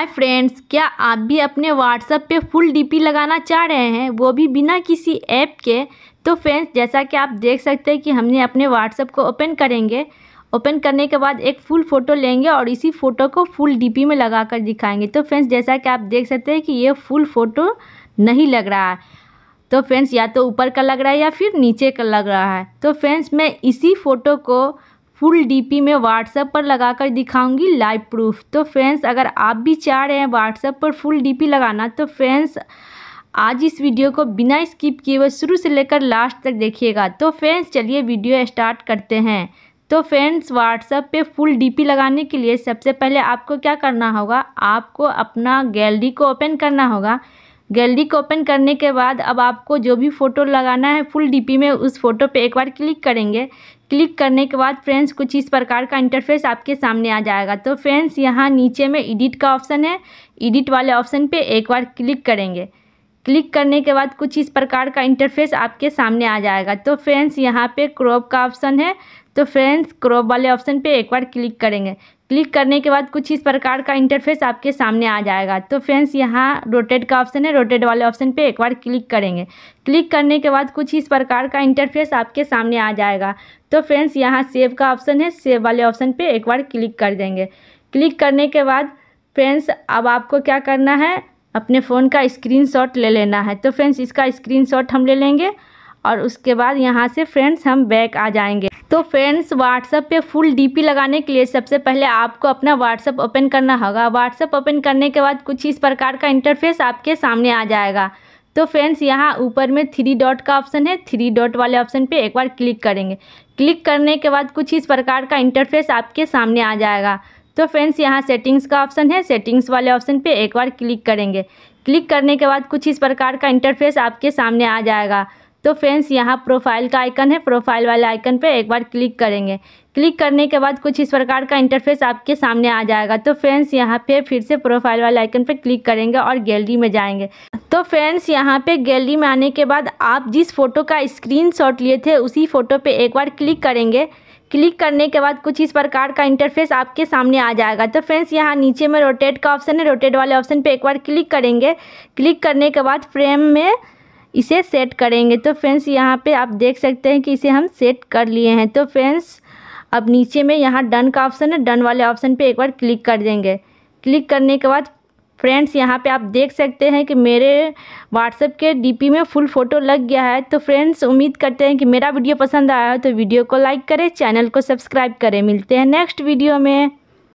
hi friends क्या आप भी अपने व्हाट्सएप पे फुल डीपी लगाना चाह रहे हैं वो भी बिना किसी ऐप के तो फ्रेंड्स जैसा कि आप देख सकते हैं कि हमने अपने व्हाट्सएप को ओपन करेंगे ओपन करने के बाद एक फुल फ़ोटो लेंगे और इसी फ़ोटो को फुल डीपी में लगा कर दिखाएंगे तो फ्रेंड्स जैसा कि आप देख सकते हैं कि ये फुल फ़ोटो नहीं लग रहा है तो फ्रेंड्स या तो ऊपर का लग रहा है या फिर नीचे का लग रहा है तो फ्रेंड्स मैं इसी फ़ोटो को फुल डीपी में व्हाट्सएप पर लगाकर दिखाऊंगी लाइव प्रूफ तो फ्रेंड्स अगर आप भी चाह रहे हैं व्हाट्सएप पर फुल डीपी लगाना तो फ्रेंड्स आज इस वीडियो को बिना स्किप किए हुए शुरू से लेकर लास्ट तक देखिएगा तो फ्रेंड्स चलिए वीडियो स्टार्ट करते हैं तो फ्रेंड्स व्हाट्सएप पे फुल डीपी लगाने के लिए सबसे पहले आपको क्या करना होगा आपको अपना गैलरी को ओपन करना होगा गैलरी को ओपन करने के बाद अब आपको जो भी फ़ोटो लगाना है फुल डीपी में उस फ़ोटो पे एक बार क्लिक करेंगे क्लिक करने के बाद फ्रेंड्स कुछ इस प्रकार का इंटरफेस आपके सामने आ जाएगा तो फ्रेंड्स यहाँ नीचे में एडिट का ऑप्शन है एडिट वाले ऑप्शन पे एक बार क्लिक करेंगे क्लिक करने के बाद कुछ इस प्रकार का इंटरफेस आपके सामने आ जाएगा तो फ्रेंड्स यहाँ पर क्रॉप का ऑप्शन है तो फ्रेंड्स क्रॉप वाले ऑप्शन पर एक बार क्लिक करेंगे क्लिक करने के बाद कुछ इस प्रकार का इंटरफेस आपके सामने आ जाएगा तो फ्रेंड्स यहाँ रोटेट का ऑप्शन है रोटेट वाले ऑप्शन पे एक बार क्लिक करेंगे क्लिक करने के बाद कुछ इस प्रकार का इंटरफेस आपके सामने आ जाएगा तो फ्रेंड्स यहाँ सेव का ऑप्शन है सेव वाले ऑप्शन पर एक बार क्लिक कर देंगे क्लिक करने के बाद फ्रेंड्स अब आपको क्या करना है अपने फ़ोन का स्क्रीन ले लेना है तो फ्रेंड्स इसका स्क्रीन हम ले लेंगे और उसके बाद यहाँ से फ्रेंड्स हम बैक आ जाएंगे तो फ्रेंड्स व्हाट्सएप पे फुल डीपी लगाने के लिए सबसे पहले आपको अपना व्हाट्सअप ओपन करना होगा व्हाट्सअप ओपन करने के बाद कुछ इस प्रकार का इंटरफेस आपके सामने आ जाएगा तो फ्रेंड्स यहाँ ऊपर में थ्री डॉट का ऑप्शन है थ्री डॉट वाले ऑप्शन पे एक बार क्लिक करेंगे क्लिक करने के बाद कुछ इस प्रकार का इंटरफेस आपके सामने आ जाएगा तो फ्रेंड्स यहाँ सेटिंग्स का ऑप्शन है सेटिंग्स वाले ऑप्शन पर एक बार क्लिक करेंगे क्लिक करने के बाद कुछ इस प्रकार का इंटरफेस आपके सामने आ जाएगा तो फ्रेंड्स यहाँ प्रोफाइल का आइकन है प्रोफाइल वाले आइकन पे एक बार क्लिक करेंगे क्लिक करने के बाद कुछ इस प्रकार का इंटरफेस आपके सामने आ जाएगा तो फ्रेंड्स यहाँ पे फिर से प्रोफाइल वाले आइकन पे क्लिक करेंगे और गैलरी में जाएंगे तो फ्रेंड्स यहाँ पे गैलरी में आने के बाद आप जिस फ़ोटो का स्क्रीन लिए थे उसी फ़ोटो पर एक बार क्लिक करेंगे क्लिक करने के बाद कुछ इस प्रकार का इंटरफेस आपके सामने आ जाएगा तो फ्रेंड्स यहाँ नीचे में रोटेट का ऑप्शन है रोटेट वाले ऑप्शन पर एक बार क्लिक करेंगे क्लिक करने के बाद फ्रेम में इसे सेट करेंगे तो फ्रेंड्स यहाँ पे आप देख सकते हैं कि इसे हम सेट कर लिए हैं तो फ्रेंड्स अब नीचे में यहाँ डन का ऑप्शन है डन वाले ऑप्शन पे एक बार क्लिक कर देंगे क्लिक करने के बाद फ्रेंड्स यहाँ पे आप देख सकते हैं कि मेरे व्हाट्सएप के डीपी में फुल फ़ोटो लग गया है तो फ्रेंड्स उम्मीद करते हैं कि मेरा वीडियो पसंद आया हो तो वीडियो को लाइक करें चैनल को सब्सक्राइब करें मिलते हैं नेक्स्ट वीडियो में